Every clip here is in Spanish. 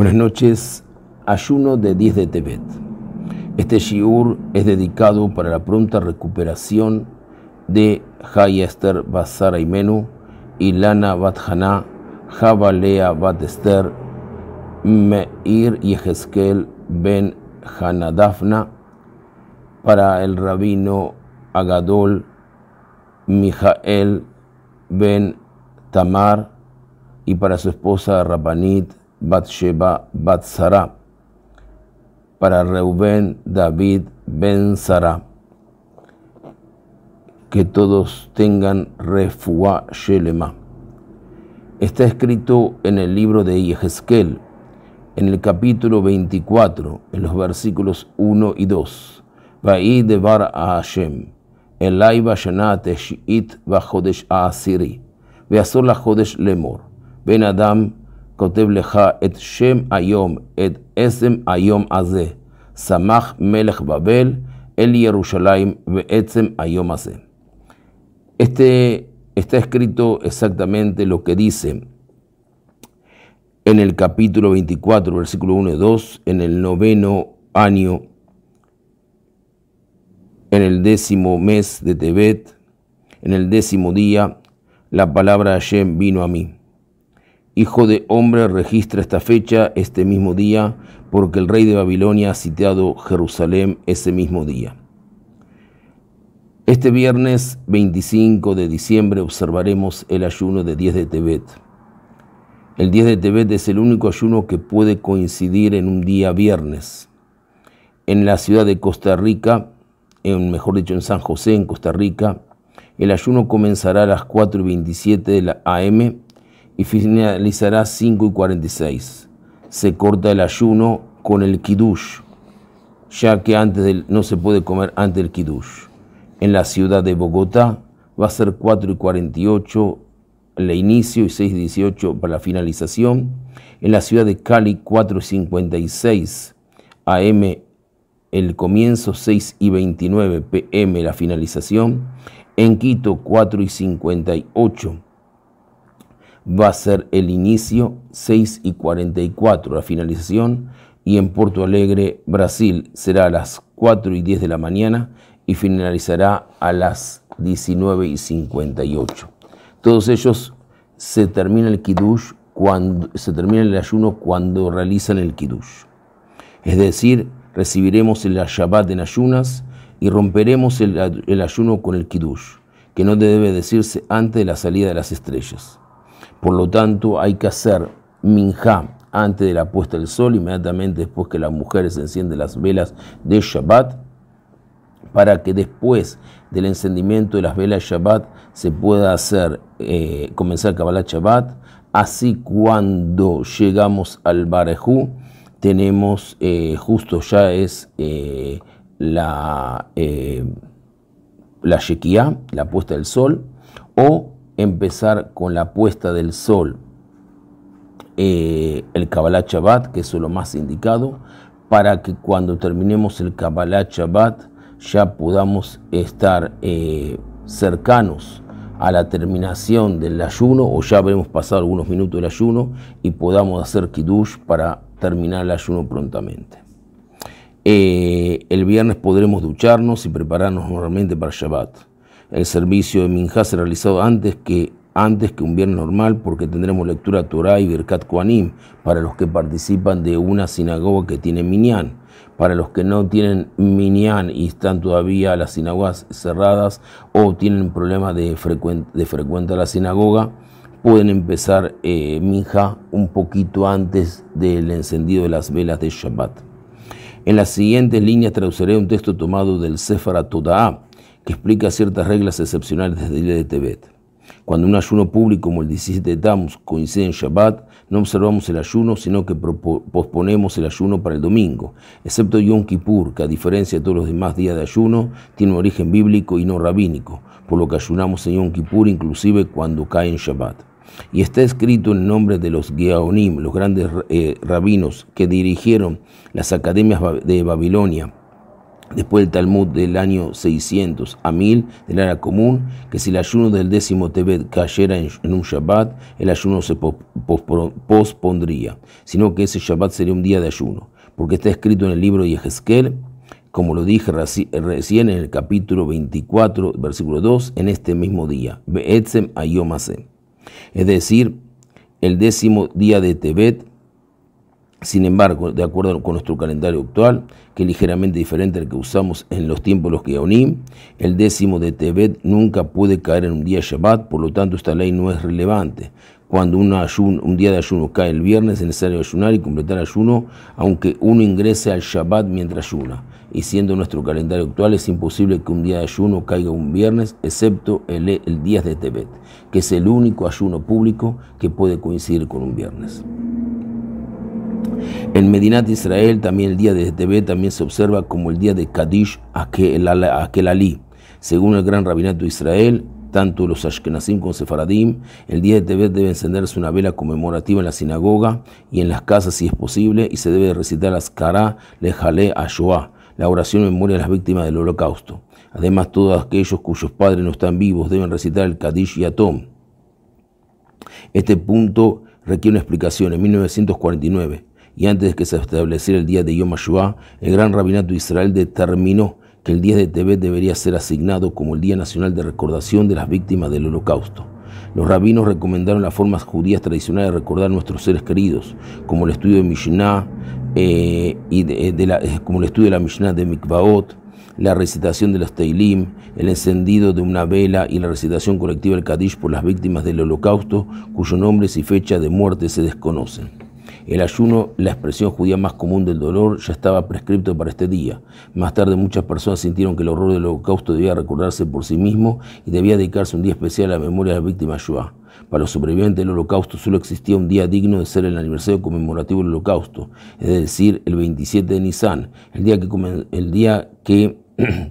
Buenas noches, ayuno de 10 de Tebet. Este shiur es dedicado para la pronta recuperación de Jai Esther y Ilana Batjana, Jabalea Batester, Meir Yehezkel Ben Hanadafna, para el rabino Agadol Mijael Ben Tamar y para su esposa Rabanit Batsheba, Batsara, para Reuben David, Ben Sara, que todos tengan refuá Shelema. Está escrito en el libro de Yehezkel, en el capítulo 24, en los versículos 1 y 2. Vaí de bar a Hashem, Elai vashanat eshit a Asiri, la jodesh lemor, Ben Adam este está escrito exactamente lo que dice en el capítulo 24, versículo 1 y 2, en el noveno año, en el décimo mes de Tebet, en el décimo día, la palabra de Hashem vino a mí. Hijo de hombre, registra esta fecha, este mismo día, porque el rey de Babilonia ha sitiado Jerusalén ese mismo día. Este viernes 25 de diciembre observaremos el ayuno de 10 de Tebet. El 10 de Tebet es el único ayuno que puede coincidir en un día viernes. En la ciudad de Costa Rica, en, mejor dicho en San José, en Costa Rica, el ayuno comenzará a las 4 y 27 de la AM y finalizará 5 y 46. Se corta el ayuno con el kiddush, ya que antes no se puede comer antes del kiddush. En la ciudad de Bogotá va a ser 4 y 48 el inicio y 6 y 18 para la finalización. En la ciudad de Cali 4 y 56 AM el comienzo, 6 y 29 PM la finalización. En Quito 4 y 58 va a ser el inicio 6 y 44, la finalización, y en Porto Alegre, Brasil, será a las 4 y 10 de la mañana y finalizará a las 19 y 58. Todos ellos se termina el Kiddush cuando se termina el ayuno cuando realizan el Kiddush. Es decir, recibiremos el Shabbat en ayunas y romperemos el, ayuno con el Kiddush, que no debe decirse antes de la salida de las estrellas. Por lo tanto, hay que hacer minja antes de la puesta del sol, inmediatamente después que las mujeres encienden las velas de Shabbat, para que después del encendimiento de las velas Shabbat se pueda hacer, eh, comenzar Kabbalah Shabbat. Así cuando llegamos al Barejú, tenemos eh, justo ya es eh, la, eh, la la puesta del sol, o empezar con la puesta del sol, eh, el Kabbalah Shabbat, que es lo más indicado, para que cuando terminemos el Kabbalah Shabbat ya podamos estar eh, cercanos a la terminación del ayuno, o ya habremos pasado algunos minutos del ayuno y podamos hacer Kiddush para terminar el ayuno prontamente. Eh, el viernes podremos ducharnos y prepararnos normalmente para Shabbat. El servicio de Minjá se realizó antes que, antes que un viernes normal porque tendremos lectura Torah y berkat Koanim para los que participan de una sinagoga que tiene Minyan. Para los que no tienen Minyan y están todavía las sinagogas cerradas o tienen problemas de, frecuente de a la sinagoga, pueden empezar eh, Minja un poquito antes del encendido de las velas de Shabbat. En las siguientes líneas traduciré un texto tomado del Sefer Todah explica ciertas reglas excepcionales desde el día de Tebet. Cuando un ayuno público como el 17 de Tammuz coincide en Shabbat, no observamos el ayuno, sino que posponemos el ayuno para el domingo, excepto Yom Kippur, que a diferencia de todos los demás días de ayuno, tiene un origen bíblico y no rabínico, por lo que ayunamos en Yom Kippur inclusive cuando cae en Shabbat. Y está escrito en nombre de los Geaonim, los grandes eh, rabinos que dirigieron las academias de Babilonia Después del Talmud del año 600 a 1000 del era común, que si el ayuno del décimo Tebet cayera en, un Shabbat, el ayuno se pospondría, sino que ese Shabbat sería un día de ayuno, porque está escrito en el libro de Ezequiel, como lo dije recién en el capítulo 24, versículo 2, en este mismo día, Beetzem Ayomase. Es decir, el décimo día de Tebet sin embargo, de acuerdo con nuestro calendario actual, que es ligeramente diferente al que usamos en los tiempos de los uní, el décimo de Tebet nunca puede caer en un día Shabbat, por lo tanto esta ley no es relevante. Cuando un, un día de ayuno cae el viernes, es necesario ayunar y completar ayuno, aunque uno ingrese al Shabbat mientras ayuna. Y siendo nuestro calendario actual, es imposible que un día de ayuno caiga un viernes, excepto el, el día de Tebet, que es el único ayuno público que puede coincidir con un viernes. En Medinat Israel también el día de Tebet también se observa como el día de Kadish Akel Ali. Según el gran rabinato de Israel, tanto los Ashkenazim como Sefaradim, el día de Tebet debe encenderse una vela conmemorativa en la sinagoga y en las casas si es posible y se debe recitar las Kara Lejale Ashoah, la oración en memoria de las víctimas del holocausto. Además, todos aquellos cuyos padres no están vivos deben recitar el Kadish y Atom. Este punto requiere una explicación. En 1949, y antes que se estableciera el día de Yom HaShoah, el gran rabinato de Israel determinó que el Día de Tebet debería ser asignado como el Día Nacional de Recordación de las Víctimas del Holocausto. Los rabinos recomendaron las formas judías tradicionales de recordar a nuestros seres queridos, como el estudio de Mishnah, eh, y eh, la, eh, como el estudio de la Mishnah de Mikvaot, la recitación de los Teilim, el encendido de una vela y la recitación colectiva del Kadish por las víctimas del Holocausto, cuyos nombres y fecha de muerte se desconocen. El ayuno, la expresión judía más común del dolor, ya estaba prescripto para este día. Más tarde muchas personas sintieron que el horror del holocausto debía recordarse por sí mismo y debía dedicarse un día especial a la memoria de las víctimas Shoah. Para los sobrevivientes del holocausto solo existía un día digno de ser el aniversario conmemorativo del holocausto, es decir, el 27 de Nisan, el día que, el día que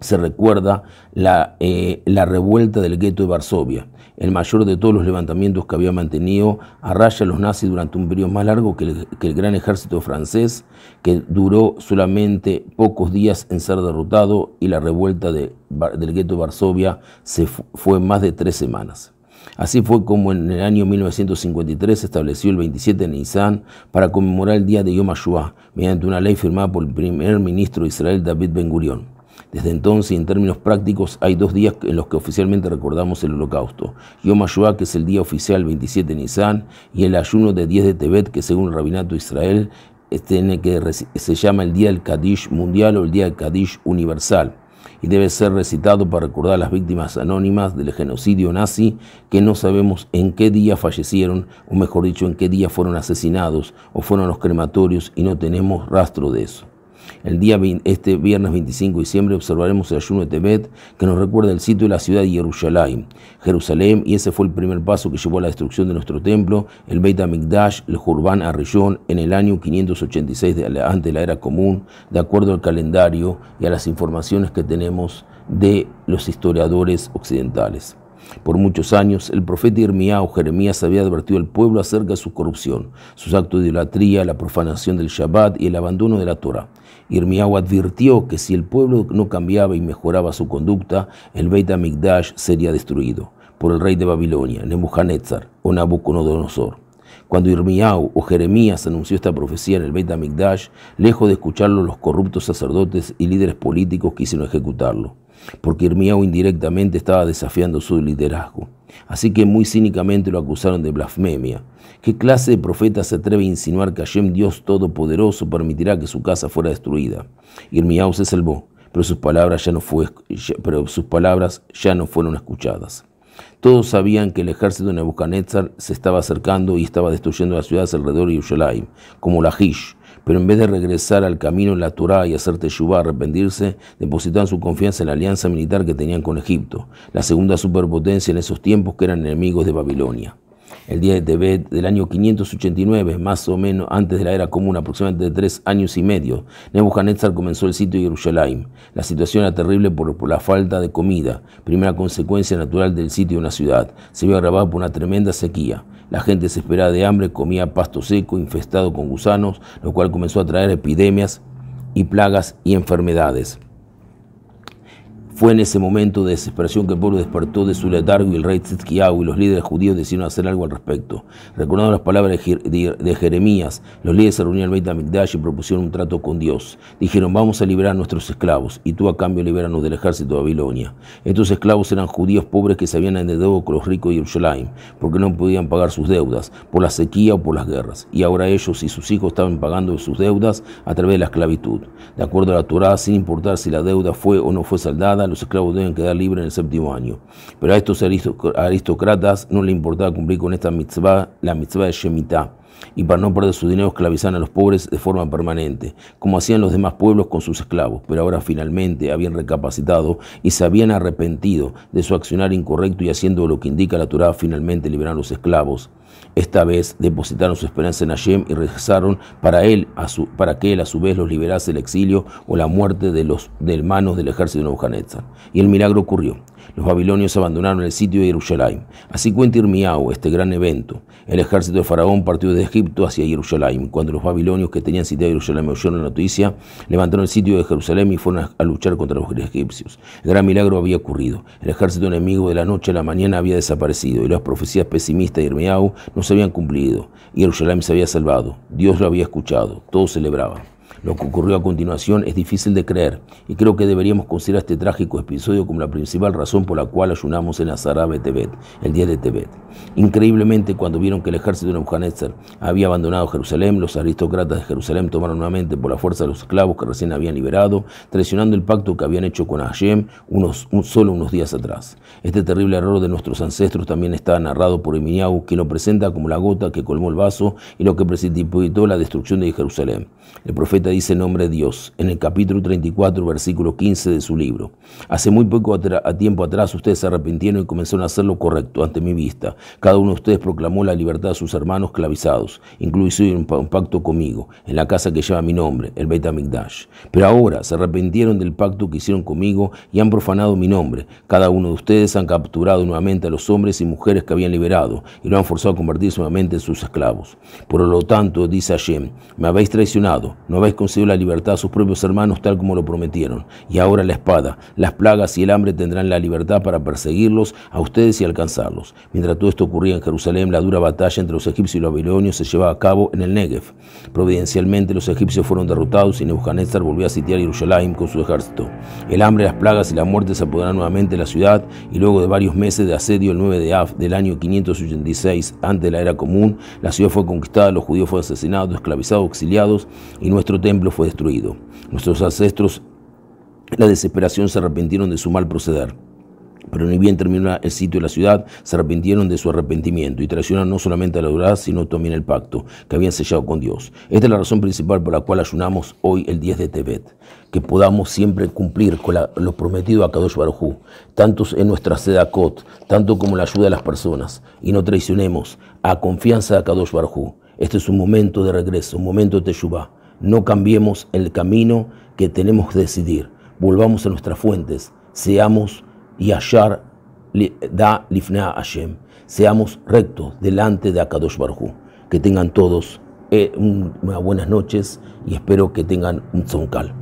se recuerda eh, la, revuelta del gueto de Varsovia, el mayor de todos los levantamientos que había mantenido a raya los nazis durante un periodo más largo que el, gran ejército francés, que duró solamente pocos días en ser derrotado y la revuelta del gueto de Varsovia se fue más de tres semanas. Así fue como en el año 1953 se estableció el 27 de Nisan para conmemorar el día de Yom HaShoah mediante una ley firmada por el primer ministro de Israel David Ben Gurion. Desde entonces, en términos prácticos, hay dos días en los que oficialmente recordamos el holocausto. Yom HaShoah, que es el día oficial 27 de Nisan, y el ayuno de 10 de Tebet, que según el Rabinato de Israel se llama el Día del Kadish Mundial o el Día del Kadish Universal y debe ser recitado para recordar a las víctimas anónimas del genocidio nazi que no sabemos en qué día fallecieron, o mejor dicho, en qué día fueron asesinados o fueron a los crematorios y no tenemos rastro de eso. El día este viernes 25 de diciembre observaremos el ayuno de Tebet que nos recuerda el sitio de la ciudad de Jerusalén, Jerusalén, y ese fue el primer paso que llevó a la destrucción de nuestro templo, el Beit HaMikdash, el Jurban Arreyón, en el año 586 de la era común, de acuerdo al calendario y a las informaciones que tenemos de los historiadores occidentales. Por muchos años, el profeta Irmiao Jeremías había advertido al pueblo acerca de su corrupción, sus actos de idolatría, la profanación del Shabbat y el abandono de la Torah. Irmiao advirtió que si el pueblo no cambiaba y mejoraba su conducta, el Beit HaMikdash sería destruido por el rey de Babilonia, Nebuchadnezzar o Nabucodonosor. Cuando Irmiau o Jeremías anunció esta profecía en el Beit Amigdash, lejos de escucharlo los corruptos sacerdotes y líderes políticos quisieron ejecutarlo, porque Irmiau indirectamente estaba desafiando su liderazgo. Así que muy cínicamente lo acusaron de blasfemia. ¿Qué clase de profeta se atreve a insinuar que Hashem, Dios Todopoderoso, permitirá que su casa fuera destruida? Irmiau se salvó, pero sus palabras ya no, pero sus palabras ya no fueron escuchadas. Todos sabían que el ejército de Nebuchadnezzar se estaba acercando y estaba destruyendo las ciudades alrededor de Yerushalayim, como la Hish, pero en vez de regresar al camino en la Torah y hacer Teshuvah, arrepentirse, depositaban su confianza en la alianza militar que tenían con Egipto, la segunda superpotencia en esos tiempos que eran enemigos de Babilonia el día de Tebet del año 589, más o menos antes de la era común, aproximadamente de tres años y medio, Nebuchadnezzar comenzó el sitio de Jerusalén. La situación era terrible por, por, la falta de comida, primera consecuencia natural del sitio de una ciudad. Se vio agravada por una tremenda sequía. La gente desesperada de hambre comía pasto seco infestado con gusanos, lo cual comenzó a traer epidemias y plagas y enfermedades. Fue en ese momento de desesperación que el pueblo despertó de su letargo y el rey Tzidkiyahu y los líderes judíos decidieron hacer algo al respecto. Recordando las palabras de Jeremías, los líderes se reunieron al Beit y propusieron un trato con Dios. Dijeron, vamos a liberar a nuestros esclavos y tú a cambio libéranos del ejército de Babilonia. Estos esclavos eran judíos pobres que se habían endeudado con los ricos de Yerushalayim porque no podían pagar sus deudas por la sequía o por las guerras. Y ahora ellos y sus hijos estaban pagando sus deudas a través de la esclavitud. De acuerdo a la Torah, sin importar si la deuda fue o no fue saldada, los esclavos deben quedar libres en el séptimo año. Pero a estos aristócratas no le importaba cumplir con esta mitzvah, la mitzvah de Shemitah y para no perder su dinero esclavizan a los pobres de forma permanente, como hacían los demás pueblos con sus esclavos, pero ahora finalmente habían recapacitado y se habían arrepentido de su accionar incorrecto y haciendo lo que indica la Torah, finalmente liberaron a los esclavos. Esta vez depositaron su esperanza en Hashem y rezaron para, él, a su, para que él a su vez los liberase del exilio o la muerte de los de manos del ejército de Nebuchadnezzar. Y el milagro ocurrió. Los babilonios abandonaron el sitio de Jerusalén. Así cuenta Irmiau este gran evento. El ejército de Faraón partió de Egipto hacia Jerusalén. Cuando los babilonios que tenían sitio de Jerusalén oyeron la noticia, levantaron el sitio de Jerusalén y fueron a luchar contra los egipcios. gran milagro había ocurrido. El ejército enemigo de la noche a la mañana había desaparecido y las profecías pesimistas de Irmiau no se habían cumplido. Jerusalén se había salvado. Dios lo había escuchado. Todo celebraba. Lo que ocurrió a continuación es difícil de creer y creo que deberíamos considerar este trágico episodio como la principal razón por la cual ayunamos en la de Tebet, el día de Tebet. Increíblemente, cuando vieron que el ejército de Nebuchadnezzar había abandonado Jerusalén, los aristócratas de Jerusalén tomaron nuevamente por la fuerza a los esclavos que recién habían liberado, traicionando el pacto que habían hecho con Hashem unos, solo unos días atrás. Este terrible error de nuestros ancestros también está narrado por Eminiau, quien lo presenta como la gota que colmó el vaso y lo que precipitó la destrucción de Jerusalén. El profeta dice el nombre de Dios, en el capítulo 34, versículo 15 de su libro. Hace muy poco tiempo atrás ustedes se arrepintieron y comenzaron a hacer lo correcto ante mi vista. Cada uno de ustedes proclamó la libertad de sus hermanos clavizados, incluso un, un pacto conmigo, en la casa que lleva mi nombre, el Beit dash Pero ahora se arrepintieron del pacto que hicieron conmigo y han profanado mi nombre. Cada uno de ustedes han capturado nuevamente a los hombres y mujeres que habían liberado y lo han forzado a convertirse nuevamente en sus esclavos. Por lo tanto, dice Hashem, me habéis traicionado, no habéis concedió la libertad a sus propios hermanos tal como lo prometieron. Y ahora la espada, las plagas y el hambre tendrán la libertad para perseguirlos a ustedes y alcanzarlos. Mientras todo esto ocurría en Jerusalén, la dura batalla entre los egipcios y los babilonios se llevaba a cabo en el Negev. Providencialmente los egipcios fueron derrotados y Nebuchadnezzar volvió a sitiar Jerusalén con su ejército. El hambre, las plagas y la muerte se apoderaron nuevamente de la ciudad y luego de varios meses de asedio el 9 de Av del año 586 antes de la era común, la ciudad fue conquistada, los judíos fueron asesinados, esclavizados, exiliados y nuestro templo templo fue destruido. Nuestros ancestros en la desesperación se arrepintieron de su mal proceder. Pero ni bien terminó el sitio de la ciudad, se arrepintieron de su arrepentimiento y traicionaron no solamente a la verdad, sino también el pacto que habían sellado con Dios. Esta es la razón principal por la cual ayunamos hoy el 10 de Tebet, que podamos siempre cumplir con lo prometido a Kadosh Hu, tanto en nuestra sedakot, tanto como la ayuda a las personas, y no traicionemos a confianza a Kadosh Hu. Este es un momento de regreso, un momento de Teshuvah. No cambiemos el camino que tenemos que decidir. Volvamos a nuestras fuentes. Seamos Yashar Da Lifna Hashem. Seamos rectos delante de Akadosh Barhu. Que tengan todos eh, buenas noches y espero que tengan un Tzonkal.